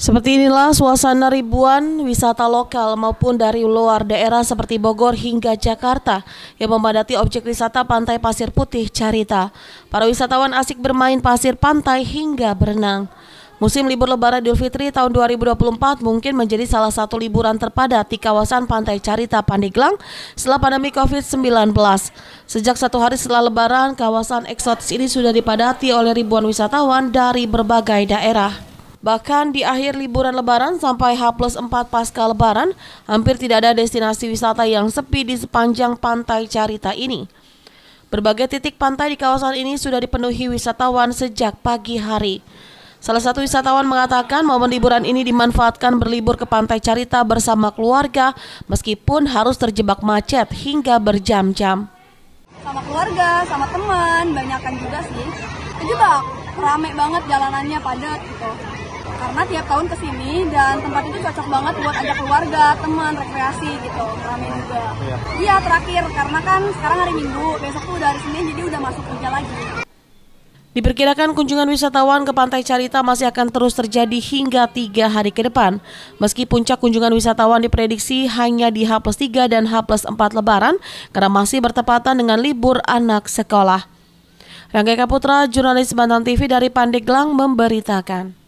Seperti inilah suasana ribuan wisata lokal maupun dari luar daerah seperti Bogor hingga Jakarta yang memadati objek wisata Pantai Pasir Putih Carita. Para wisatawan asik bermain pasir pantai hingga berenang. Musim libur lebaran Idul Fitri tahun 2024 mungkin menjadi salah satu liburan terpadat di kawasan Pantai Carita Pandeglang setelah pandemi COVID-19. Sejak satu hari setelah lebaran, kawasan eksotis ini sudah dipadati oleh ribuan wisatawan dari berbagai daerah. Bahkan di akhir liburan lebaran sampai H plus 4 pasca lebaran, hampir tidak ada destinasi wisata yang sepi di sepanjang pantai Carita ini. Berbagai titik pantai di kawasan ini sudah dipenuhi wisatawan sejak pagi hari. Salah satu wisatawan mengatakan momen liburan ini dimanfaatkan berlibur ke pantai Carita bersama keluarga meskipun harus terjebak macet hingga berjam-jam. Sama keluarga, sama teman, banyakan juga sih. Terjebak, rame banget jalanannya padat gitu karena tiap tahun ke sini dan tempat itu cocok banget buat ajak keluarga, teman, rekreasi gitu, ramen juga. Iya. iya terakhir karena kan sekarang hari Minggu, besok tuh udah hari Senin jadi udah masuk kerja lagi. Diperkirakan kunjungan wisatawan ke Pantai Carita masih akan terus terjadi hingga tiga hari ke depan. Meski puncak kunjungan wisatawan diprediksi hanya di H plus 3 dan H plus 4 Lebaran karena masih bertepatan dengan libur anak sekolah. Rangga Kaputra, jurnalis Bantan TV dari Pandeglang memberitakan.